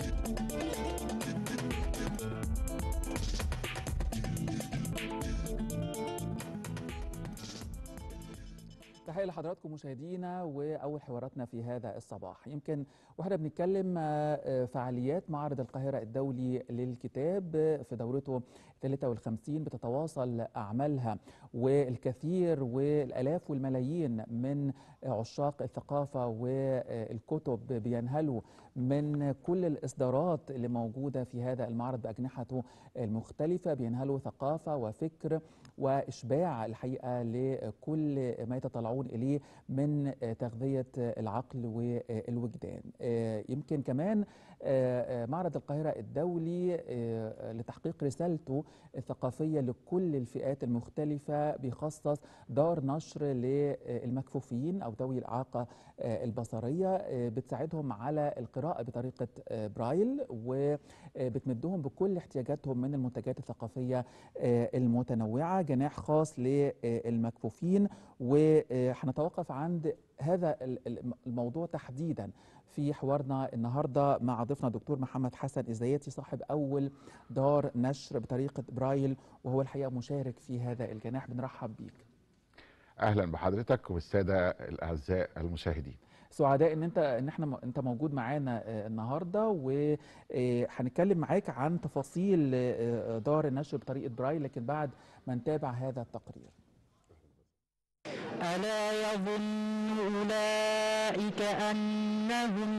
Thank you. تحية لحضراتكم مشاهدينا وأول حواراتنا في هذا الصباح يمكن واحنا بنتكلم آه، آه، فعاليات معرض القاهرة الدولي للكتاب آه، في دورته 53 بتتواصل أعمالها والكثير والألاف والملايين من عشاق الثقافة والكتب بينهلوا من كل الإصدارات اللي موجودة في هذا المعرض بأجنحته المختلفة بينهلوا ثقافة وفكر وإشباع الحقيقة لكل ما يتطلعون إليه من تغذية العقل والوجدان آه، يمكن كمان آه، آه، معرض القاهرة الدولي لتحقيق رسالته الثقافية لكل الفئات المختلفة بيخصص دار نشر للمكفوفين أو ذوي الإعاقة البصرية بتساعدهم على القراءة بطريقة برايل وبتمدهم بكل احتياجاتهم من المنتجات الثقافية المتنوعة جناح خاص للمكفوفين وهنتوقف عند هذا الموضوع تحديدا في حوارنا النهارده مع ضيفنا الدكتور محمد حسن الزياتي صاحب اول دار نشر بطريقه برايل وهو الحقيقه مشارك في هذا الجناح بنرحب بيك اهلا بحضرتك والساده الاعزاء المشاهدين سعداء ان انت ان احنا انت موجود معانا آه، النهارده وهنتكلم آه، معاك عن تفاصيل آه، دار النشر بطريقه براي لكن بعد ما نتابع هذا التقرير ألا يظن أولئك أنهم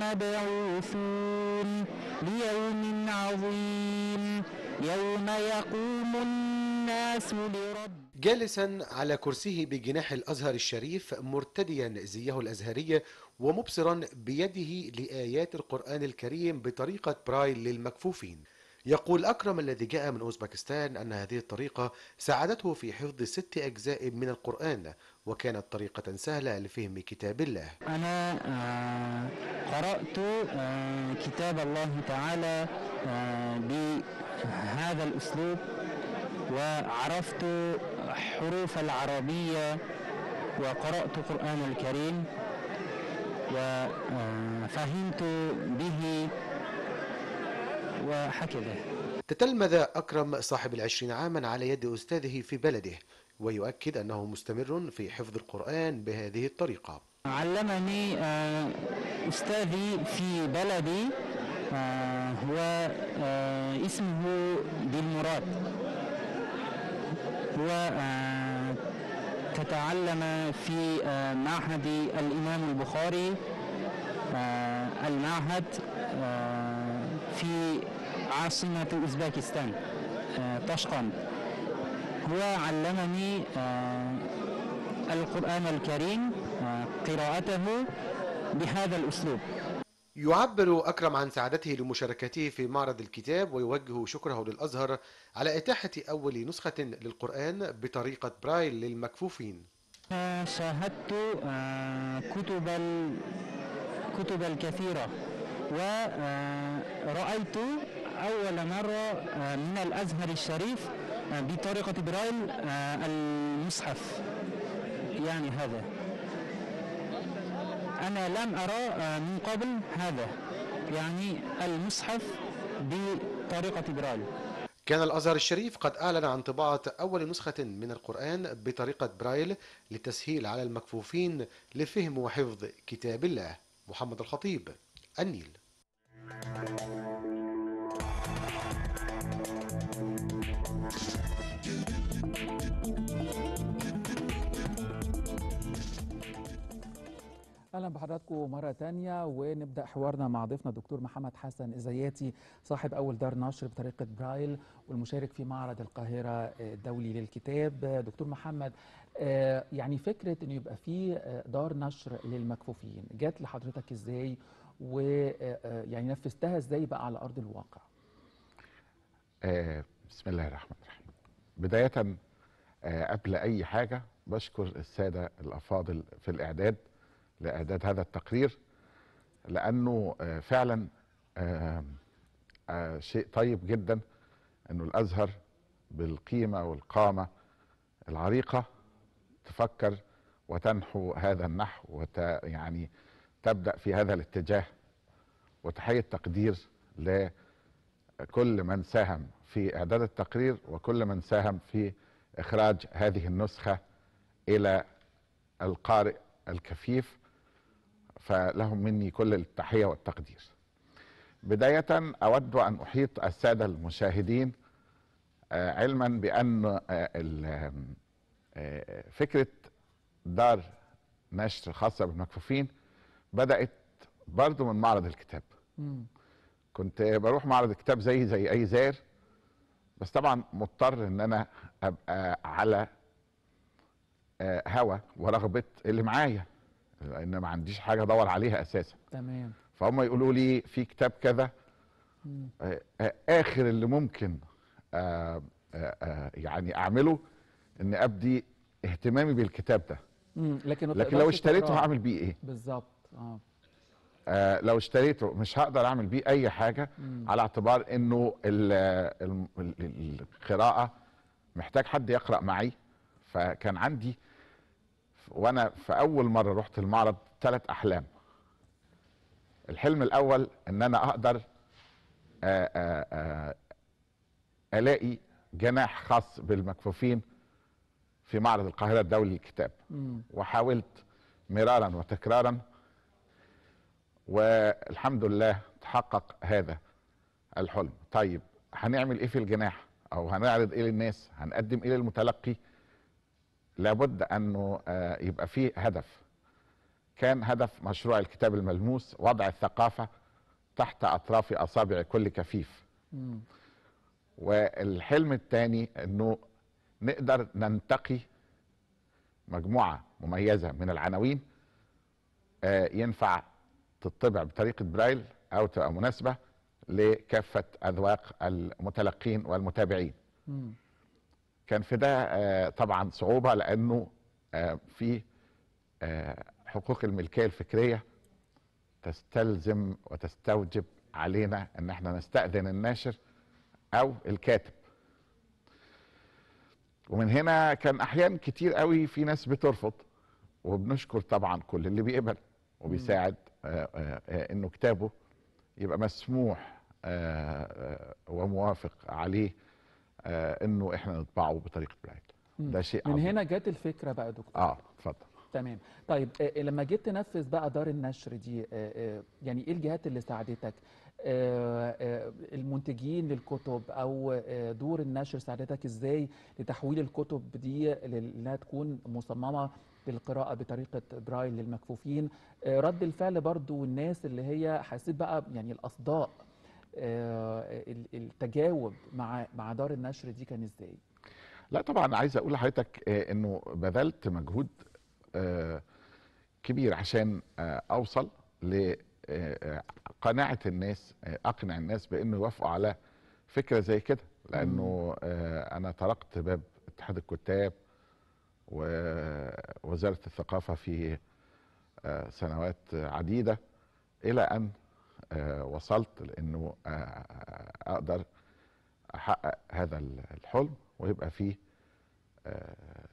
مبعوثون ليوم عظيم يوم يقوم الناس لرب جالسا على كرسيه بجناح الازهر الشريف مرتديا زيه الازهري ومبصرا بيده لايات القران الكريم بطريقه برايل للمكفوفين يقول أكرم الذي جاء من أوزبكستان أن هذه الطريقة ساعدته في حفظ ست أجزاء من القرآن وكانت طريقة سهلة لفهم كتاب الله أنا آه، قرأت آه، كتاب الله تعالى آه، بهذا الأسلوب وعرفت حروف العربية وقرأت القرآن الكريم وفهمت به وهكذا تتلمذ أكرم صاحب العشرين عاما على يد أستاذه في بلده ويؤكد أنه مستمر في حفظ القرآن بهذه الطريقة علمني آه، أستاذي في بلدي آه، هو آه، اسمه بالمراد وتتعلم آه، في آه، معهد الإمام البخاري آه، المعهد في عاصمة طشقان طشقند علمني القرآن الكريم قراءته بهذا الأسلوب يعبر أكرم عن سعادته لمشاركته في معرض الكتاب ويوجه شكره للأزهر على إتاحة أول نسخة للقرآن بطريقة برايل للمكفوفين شاهدت آه، كتب الكتب الكثيرة ورأيت آه، أول مرة آه، من الأزهر الشريف بطريقة برايل المصحف يعني هذا أنا لم أرى آه، من قبل هذا يعني المصحف بطريقة برايل كان الأزهر الشريف قد أعلن عن طباعة أول نسخة من القرآن بطريقة برايل للتسهيل على المكفوفين لفهم وحفظ كتاب الله محمد الخطيب النيل اهلا بحضراتكم مره ثانيه ونبدا حوارنا مع ضيفنا الدكتور محمد حسن ازياتي صاحب اول دار نشر بطريقه برايل والمشارك في معرض القاهره الدولي للكتاب دكتور محمد آه، يعني فكره انه يبقى في آه، دار نشر للمكفوفين جت لحضرتك ازاي ويعني آه، نفذتها ازاي بقى على ارض الواقع بسم الله الرحمن الرحيم بدايه قبل اي حاجه بشكر الساده الافاضل في الاعداد لاعداد هذا التقرير لانه آه، فعلا آه، آه، شيء طيب جدا انه الازهر بالقيمه والقامه العريقه تفكر وتنحو هذا النحو وت يعني تبدا في هذا الاتجاه وتحيه تقدير لكل من ساهم في اعداد التقرير وكل من ساهم في اخراج هذه النسخه الى القارئ الكفيف فلهم مني كل التحية والتقدير بداية أود أن أحيط السادة المشاهدين آه، علما بأن آه، آه، فكرة دار نشر خاصة بالمكفوفين بدأت برضو من معرض الكتاب كنت بروح معرض الكتاب زي زي أي زائر بس طبعا مضطر ان انا ابقى على هوى ورغبه اللي معايا لان ما عنديش حاجه ادور عليها اساسا تمام فهم يقولوا لي في كتاب كذا آه، آه، اخر اللي ممكن آآ آه، آآ يعني اعمله ان ابدي اهتمامي بالكتاب ده لكن لكن لو اشتريته هعمل بيه ايه بالظبط اه آه لو اشتريته مش هقدر اعمل بيه اي حاجه مم. على اعتبار انه الـ الـ الـ القراءه محتاج حد يقرا معي فكان عندي وانا في اول مره رحت المعرض ثلاث احلام الحلم الاول ان انا اقدر آآ آه، آآ آه، آه، الاقي جناح خاص بالمكفوفين في معرض القاهره الدولي للكتاب وحاولت مرارا وتكرارا والحمد لله تحقق هذا الحلم طيب هنعمل ايه في الجناح او هنعرض ايه للناس هنقدم ايه للمتلقي لابد انه آه، يبقى فيه هدف كان هدف مشروع الكتاب الملموس وضع الثقافه تحت اطراف اصابع كل كفيف والحلم الثاني انه نقدر ننتقي مجموعه مميزه من العناوين آه، ينفع تطبع بطريقه برايل او تبقى مناسبه لكافه اذواق المتلقين والمتابعين مم. كان في ده آه، طبعا صعوبه لانه آه، في آه، حقوق الملكيه الفكريه تستلزم وتستوجب علينا ان احنا نستاذن الناشر او الكاتب ومن هنا كان احيان كتير قوي في ناس بترفض وبنشكر طبعا كل اللي بيقبل وبيساعد انه كتابه يبقى مسموح وموافق عليه آه، انه احنا نطبعه بطريقه بلايت ده شيء من عظيم. هنا جت الفكره بقى يا دكتور اه اتفضل تمام طيب آه، آه، لما جيت تنفذ بقى دار النشر دي يعني ايه الجهات اللي ساعدتك المنتجين للكتب او دور النشر ساعدتك ازاي لتحويل الكتب دي لانها تكون مصممه للقراءه بطريقه برايل للمكفوفين رد الفعل برضو الناس اللي هي حسيت بقى يعني الاصداء آه، التجاوب مع مع دار النشر دي كان ازاي؟ لا طبعا عايز اقول لحضرتك آه، انه بذلت مجهود آه، كبير عشان اوصل لقناعه الناس اقنع الناس بانه يوافقوا على فكره زي كده لانه انا طرقت باب اتحاد الكتاب ووزاره الثقافه في سنوات عديده الى ان آه، وصلت لانه آه، آه، اقدر احقق هذا الحلم ويبقى فيه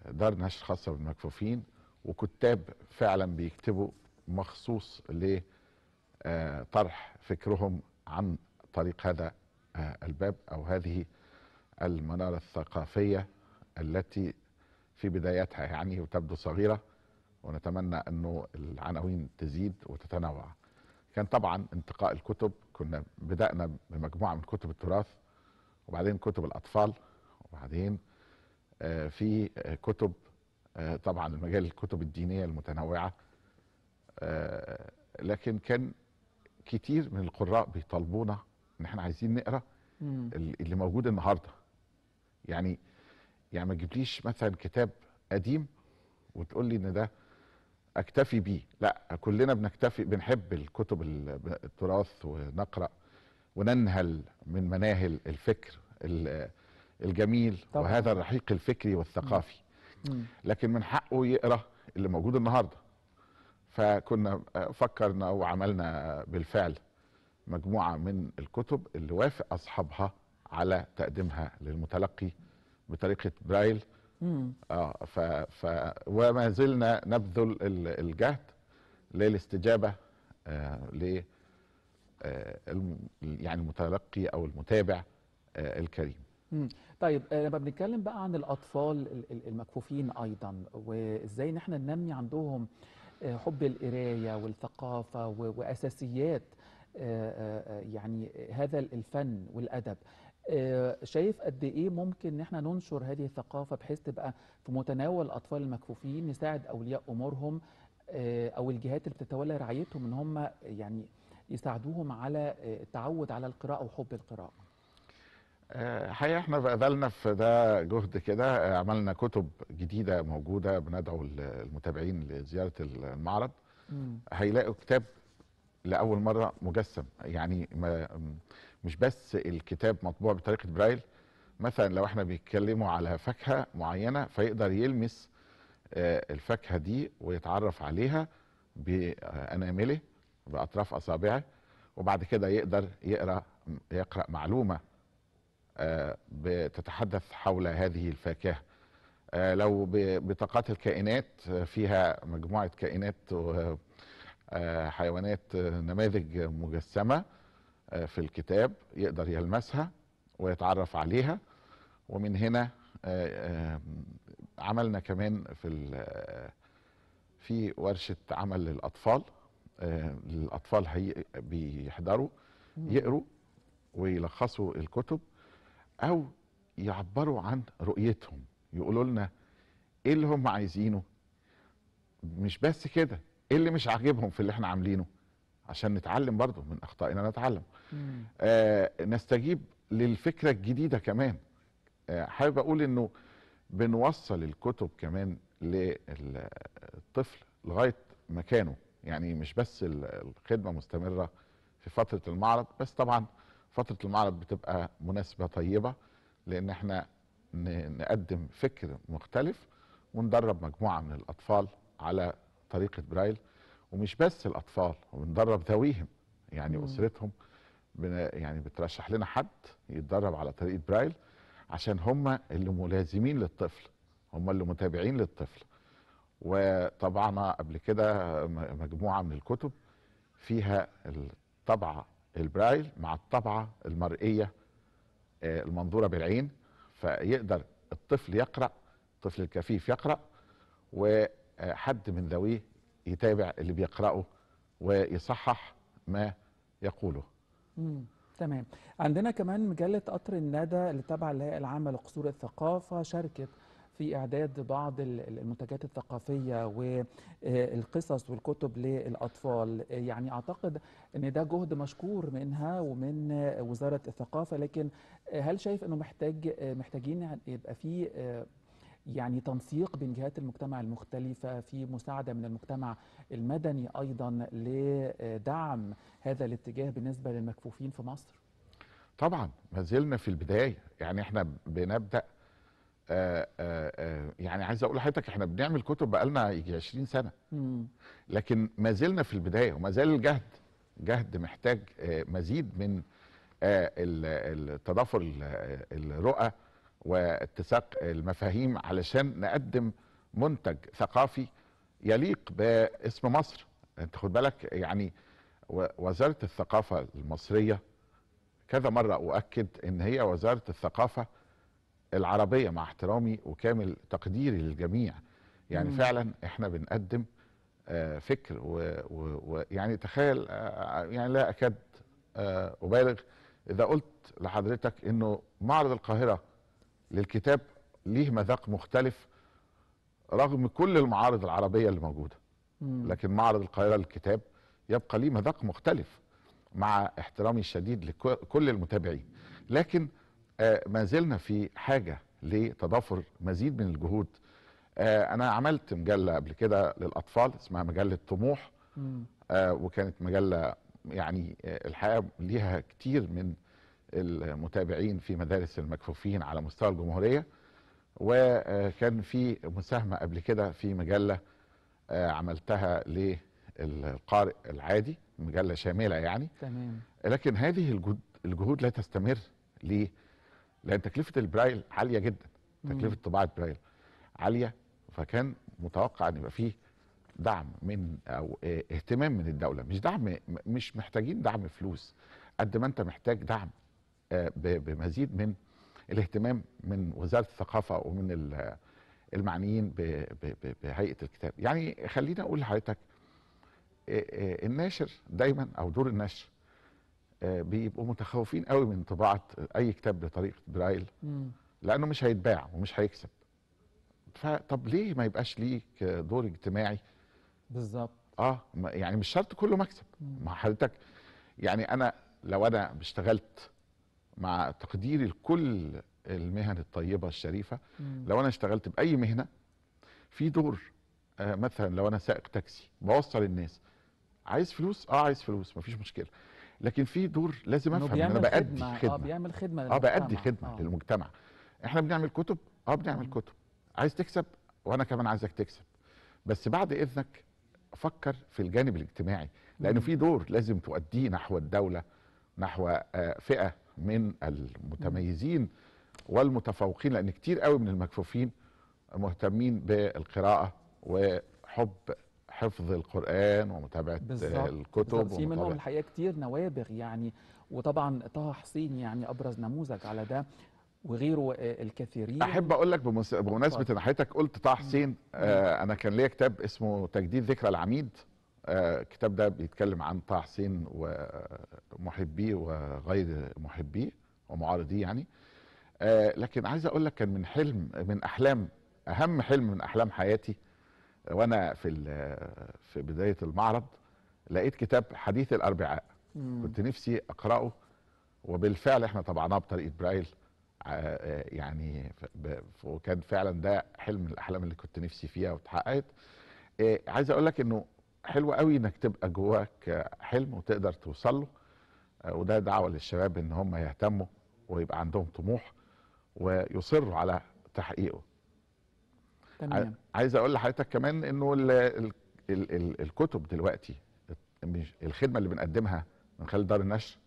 دار نشر خاصه بالمكفوفين وكتاب فعلا بيكتبوا مخصوص لطرح فكرهم عن طريق هذا الباب او هذه المناره الثقافيه التي في بدايتها يعني وتبدو صغيره ونتمنى انه العناوين تزيد وتتنوع كان طبعا انتقاء الكتب كنا بدأنا بمجموعة من كتب التراث وبعدين كتب الأطفال وبعدين آه، في كتب آه، طبعا المجال الكتب الدينية المتنوعة آه، لكن كان كتير من القراء بيطالبونا ان احنا عايزين نقرا اللي موجود النهارده يعني يعني ما تجيبليش مثلا كتاب قديم وتقول لي ان ده اكتفي بيه لا كلنا بنكتفي بنحب الكتب التراث ونقرا وننهل من مناهل الفكر الجميل طبعا. وهذا الرحيق الفكري والثقافي لكن من حقه يقرا اللي موجود النهارده فكنا فكرنا وعملنا بالفعل مجموعه من الكتب اللي وافق اصحابها على تقديمها للمتلقي بطريقه برايل اه ف, ف وما زلنا نبذل الجهد للاستجابه آه ل آه يعني المتلقي او المتابع آه الكريم. مم. طيب آه، لما بنتكلم بقى عن الاطفال المكفوفين ايضا وازاي ان احنا ننمي عندهم آه، حب القرايه والثقافه واساسيات آه، يعني هذا الفن والادب آه، شايف قد ايه ممكن ان احنا ننشر هذه الثقافه بحيث تبقى في متناول الاطفال المكفوفين نساعد اولياء امورهم آه، او الجهات اللي بتتولى رعايتهم ان هم يعني يساعدوهم على آه، التعود على القراءه وحب القراءه حقيقة احنا بقبلنا في ده جهد كده عملنا كتب جديدة موجودة بندعو المتابعين لزيارة المعرض مم. هيلاقوا كتاب لأول مرة مجسم يعني ما مش بس الكتاب مطبوع بطريقه برايل مثلا لو احنا بيتكلموا على فاكهه معينه فيقدر يلمس آه، الفاكهه دي ويتعرف عليها بانامله آه، باطراف اصابعه وبعد كده يقدر يقرا يقرا معلومه آه، بتتحدث حول هذه الفاكهه لو بطاقات الكائنات فيها مجموعه كائنات وحيوانات نماذج مجسمه آه، في الكتاب يقدر يلمسها ويتعرف عليها ومن هنا آه، آه، عملنا كمان في في ورشه عمل للاطفال الاطفال هي بيحضروا يقروا ويلخصوا الكتب او يعبروا عن رؤيتهم يقولوا لنا ايه اللي هم عايزينه مش بس كده ايه اللي مش عاجبهم في اللي احنا عاملينه عشان نتعلم برضه من اخطائنا نتعلم آه نستجيب للفكره الجديده كمان آه حابب اقول انه بنوصل الكتب كمان للطفل لغايه مكانه يعني مش بس الخدمه مستمره في فتره المعرض بس طبعا فتره المعرض بتبقى مناسبه طيبه لان احنا نقدم فكر مختلف وندرب مجموعه من الاطفال على طريقه برايل ومش بس الاطفال وبندرب ذويهم يعني مم. اسرتهم يعني بترشح لنا حد يتدرب على طريقه برايل عشان هم اللي ملازمين للطفل هم اللي متابعين للطفل وطبعنا قبل كده مجموعه من الكتب فيها الطبعه البرايل مع الطبعه المرئيه آه، المنظوره بالعين فيقدر الطفل يقرا الطفل الكفيف يقرا وحد من ذويه يتابع اللي بيقرأه ويصحح ما يقوله مم. تمام عندنا كمان مجلة قطر الندى اللي تابعة الهيئة العامة لقصور الثقافة شاركت في إعداد بعض المنتجات الثقافية والقصص آه، والكتب للأطفال آه، يعني أعتقد أن ده جهد مشكور منها ومن آه، وزارة الثقافة لكن هل شايف أنه محتاج محتاجين يبقى فيه يعني تنسيق بين جهات المجتمع المختلفة في مساعدة من المجتمع المدني أيضا لدعم هذا الاتجاه بالنسبة للمكفوفين في مصر؟ طبعا ما زلنا في البداية يعني احنا بنبدأ آآ آه، آآ آه، آه، يعني عايز اقول لحضرتك احنا بنعمل كتب بقالنا يجي 20 سنه لكن ما زلنا في البدايه وما زال الجهد جهد محتاج مزيد من التضافر الرؤى واتساق المفاهيم علشان نقدم منتج ثقافي يليق باسم مصر انت خد بالك يعني وزاره الثقافه المصريه كذا مره اؤكد ان هي وزاره الثقافه العربيه مع احترامي وكامل تقديري للجميع يعني مم. فعلا احنا بنقدم آه، فكر ويعني تخيل آه، يعني لا اكاد آه، ابالغ اذا قلت لحضرتك انه معرض القاهره للكتاب ليه مذاق مختلف رغم كل المعارض العربيه اللي موجوده لكن معرض القاهره للكتاب يبقى ليه مذاق مختلف مع احترامي الشديد لكل المتابعين لكن آه، ما زلنا في حاجه لتضافر مزيد من الجهود آه، انا عملت مجله قبل كده للاطفال اسمها مجله طموح آه، وكانت مجله يعني الحقيقه ليها كتير من المتابعين في مدارس المكفوفين على مستوى الجمهورية وكان في مساهمة قبل كده في مجلة آه، عملتها للقارئ العادي مجلة شاملة يعني تمام لكن هذه الجهود لا تستمر ليه؟ لأن تكلفة البرايل عالية جدا تكلفة طباعة برايل عالية فكان متوقع أن يبقى فيه دعم من أو آه، اهتمام من الدولة مش دعم مش محتاجين دعم فلوس قد ما أنت محتاج دعم آه، بمزيد من الاهتمام من وزاره الثقافه ومن المعنيين بهيئه الكتاب يعني خليني اقول لحضرتك آه، آه، الناشر دايما او دور النشر بيبقوا متخوفين قوي من طباعه اي كتاب بطريقه برايل لانه مش هيتباع ومش هيكسب فطب ليه ما يبقاش ليك دور اجتماعي بالظبط اه يعني مش شرط كله مكسب ما حضرتك يعني انا لو انا اشتغلت مع تقديري لكل المهن الطيبه الشريفه مم. لو انا اشتغلت باي مهنه في دور آه مثلا لو انا سائق تاكسي بوصل الناس عايز فلوس اه عايز فلوس مفيش مشكله لكن في دور لازم افهم انا بادي خدمه اه بيعمل خدمه للمجتمع اه بادي خدمه آه. للمجتمع احنا بنعمل كتب اه بنعمل مم. كتب عايز تكسب وانا كمان عايزك تكسب بس بعد اذنك فكر في الجانب الاجتماعي لانه في دور لازم تؤديه نحو الدوله نحو آه، فئه من المتميزين والمتفوقين لان كتير قوي من المكفوفين مهتمين بالقراءه وحب حفظ القران ومتابعه بالزبط. الكتب في منهم الحقيقه كتير نوابغ يعني وطبعا طه حسين يعني ابرز نموذج على ده وغيره آه، الكثيرين احب اقول لك بمناسبه ان حضرتك قلت طه حسين آه انا كان ليا كتاب اسمه تجديد ذكرى العميد الكتاب ده بيتكلم عن طه حسين ومحبيه وغير محبيه ومعارضيه يعني آه، لكن عايز اقول لك كان من حلم من احلام اهم حلم من احلام حياتي وانا في في بدايه المعرض لقيت كتاب حديث الاربعاء مم. كنت نفسي اقراه وبالفعل احنا طبعناه بطريقه برايل آه، آه، يعني وكان فعلا ده حلم من الاحلام اللي كنت نفسي فيها واتحققت عايز اقول لك انه حلو قوي انك تبقى جواك حلم وتقدر توصل له آه، وده دعوه للشباب ان هم يهتموا ويبقى عندهم طموح ويصروا على تحقيقه تمام عايز اقول لحضرتك كمان انه الكتب دلوقتي الخدمه اللي بنقدمها من خلال دار النشر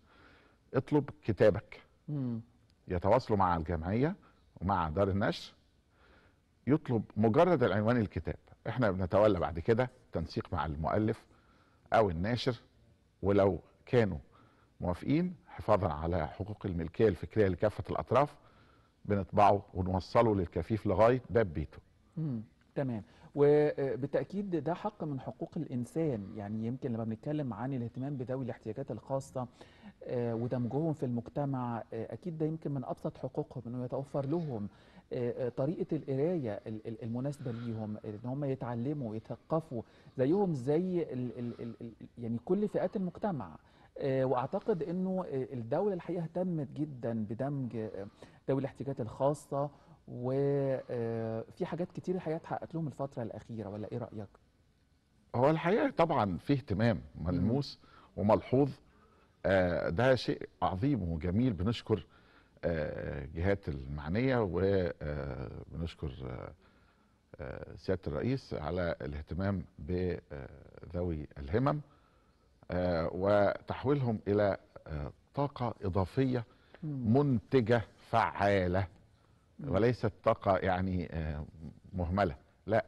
اطلب كتابك يتواصلوا مع الجمعيه ومع دار النشر يطلب مجرد العنوان الكتاب احنا بنتولى بعد كده تنسيق مع المؤلف او الناشر ولو كانوا موافقين حفاظا على حقوق الملكيه الفكريه لكافه الاطراف بنطبعه ونوصله للكفيف لغايه باب بيته. تمام وبالتاكيد آه، ده حق من حقوق الانسان يعني يمكن لما بنتكلم عن الاهتمام بذوي الاحتياجات الخاصه آه، ودمجهم في المجتمع آه، اكيد ده يمكن من ابسط حقوقهم انه يتوفر لهم آه، آه، طريقه القرايه المناسبه ليهم ان هم يتعلموا يتثقفوا زيهم زي الـ الـ الـ يعني كل فئات المجتمع آه، واعتقد انه الدوله الحقيقه اهتمت جدا بدمج ذوي الاحتياجات الخاصه وفي حاجات كتير الحقيقه اتحققت لهم الفتره الاخيره ولا ايه رايك؟ هو الحقيقه طبعا في اهتمام ملموس وملحوظ ده شيء عظيم وجميل بنشكر الجهات المعنيه وبنشكر آه، آه، آه، سياده الرئيس على الاهتمام بذوي الهمم وتحويلهم الى طاقه اضافيه منتجه فعاله وليست طاقه يعني مهمله لا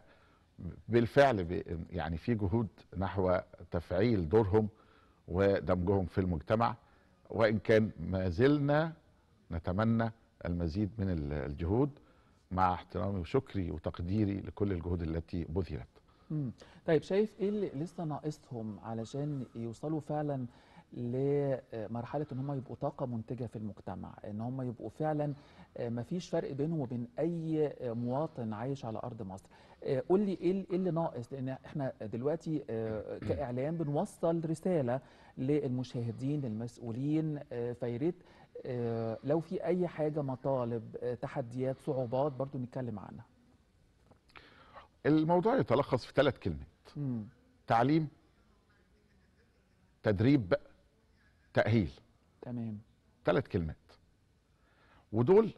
بالفعل يعني في جهود نحو تفعيل دورهم ودمجهم في المجتمع وان كان ما زلنا نتمنى المزيد من الجهود مع احترامي وشكري وتقديري لكل الجهود التي بذلت طيب شايف ايه اللي لسه ناقصهم علشان يوصلوا فعلا لمرحله ان هم يبقوا طاقه منتجه في المجتمع ان هم يبقوا فعلا آه، ما فيش فرق بينهم وبين اي مواطن عايش على ارض مصر آه، قول لي إيه, ايه اللي ناقص لان احنا دلوقتي آه، كاعلام بنوصل رساله للمشاهدين للمسؤولين فيريت آه، لو في اي حاجه مطالب آه، تحديات صعوبات برضو نتكلم عنها الموضوع يتلخص في ثلاث كلمات مم. تعليم تدريب تاهيل تمام ثلاث كلمات ودول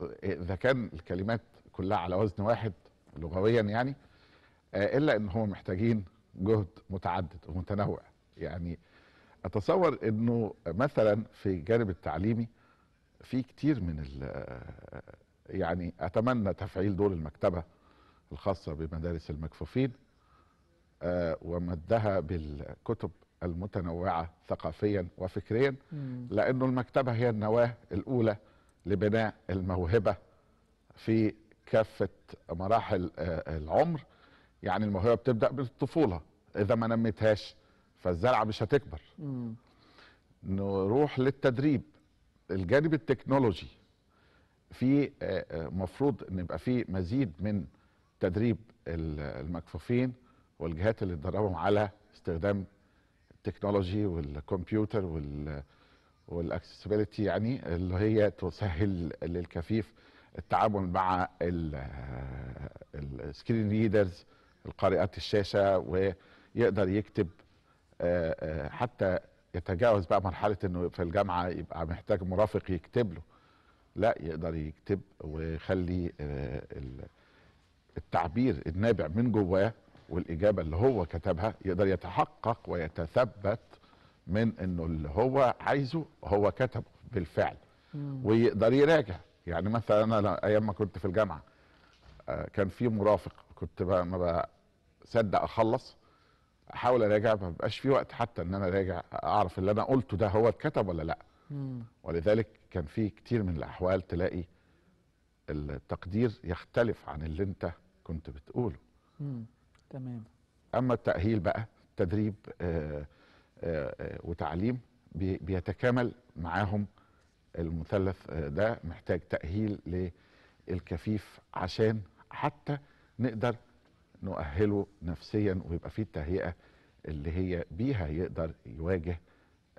آه، اذا كان الكلمات كلها على وزن واحد لغويا يعني الا ان هم محتاجين جهد متعدد ومتنوع يعني اتصور انه مثلا في الجانب التعليمي في كتير من يعني اتمنى تفعيل دور المكتبه الخاصه بمدارس المكفوفين آه، ومدها بالكتب المتنوعه ثقافيا وفكريا لانه المكتبه هي النواه الاولى لبناء الموهبه في كافه مراحل آه، العمر يعني الموهبه بتبدا بالطفوله اذا ما نمتهاش فالزرعه مش هتكبر مم. نروح للتدريب الجانب التكنولوجي في آه، آه، مفروض ان يبقى في مزيد من تدريب المكفوفين والجهات اللي تدربهم على استخدام التكنولوجي والكمبيوتر وال والاكسسبيلتي يعني اللي هي تسهل للكفيف التعامل مع السكرين ريدرز آه، القارئات الشاشه ويقدر يكتب آه، آه، حتى يتجاوز بقى مرحله انه في الجامعه يبقى محتاج مرافق يكتب له لا يقدر يكتب ويخلي آه، التعبير النابع من جواه والاجابه اللي هو كتبها يقدر يتحقق ويتثبت من انه اللي هو عايزه هو كتبه بالفعل ويقدر يراجع يعني مثلا انا ايام ما كنت في الجامعه كان في مرافق كنت ما بصدق اخلص احاول اراجع ما بيبقاش في وقت حتى ان انا اراجع اعرف اللي انا قلته ده هو اتكتب ولا لا مم. ولذلك كان في كتير من الاحوال تلاقي التقدير يختلف عن اللي انت كنت بتقوله مم. تمام اما التاهيل بقى تدريب آآ آه، آآ آه، آه، وتعليم بيتكامل معاهم المثلث ده محتاج تاهيل للكفيف عشان حتى نقدر نؤهله نفسيا ويبقى فيه التهيئه اللي هي بيها يقدر يواجه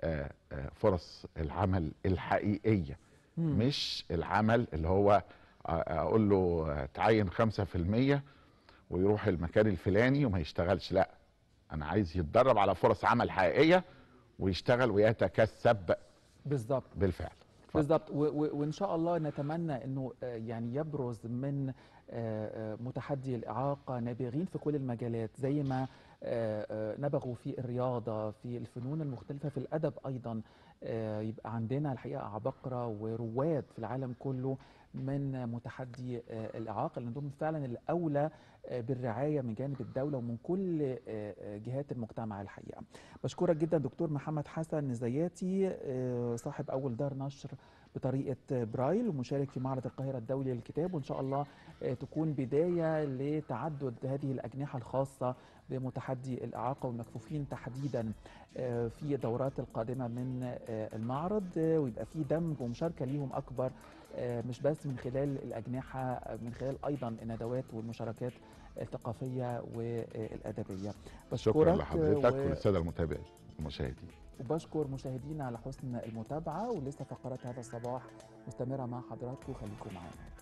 آه، آه، فرص العمل الحقيقيه مم. مش العمل اللي هو آه، اقول له تعين 5% ويروح المكان الفلاني وما يشتغلش لا انا عايز يتدرب على فرص عمل حقيقيه ويشتغل ويتكسب بالظبط بالفعل بالظبط وان شاء الله نتمنى انه يعني يبرز من متحدي الإعاقة نابغين في كل المجالات زي ما آه، آه، نبغوا في الرياضة في الفنون المختلفة في الأدب أيضا آه، يبقى عندنا الحقيقة عبقرة ورواد في العالم كله من متحدي الإعاقة اللي دول فعلا الأولى بالرعاية من جانب الدولة ومن كل جهات المجتمع الحقيقة بشكرك جدا دكتور محمد حسن زياتي صاحب أول دار نشر بطريقه برايل ومشارك في معرض القاهره الدولي للكتاب وان شاء الله آه، تكون بدايه لتعدد هذه الاجنحه الخاصه بمتحدي الاعاقه والمكفوفين تحديدا آه، في الدورات القادمه من آه، المعرض ويبقى في دمج ومشاركه ليهم اكبر مش بس من خلال الاجنحه من خلال ايضا الندوات والمشاركات الثقافيه والادبيه شكرا لحضرتك و... والساده المتابعين المشاهدين وبشكر مشاهدينا على حسن المتابعة ولسه فقرات هذا الصباح مستمرة مع حضراتكم خليكم معانا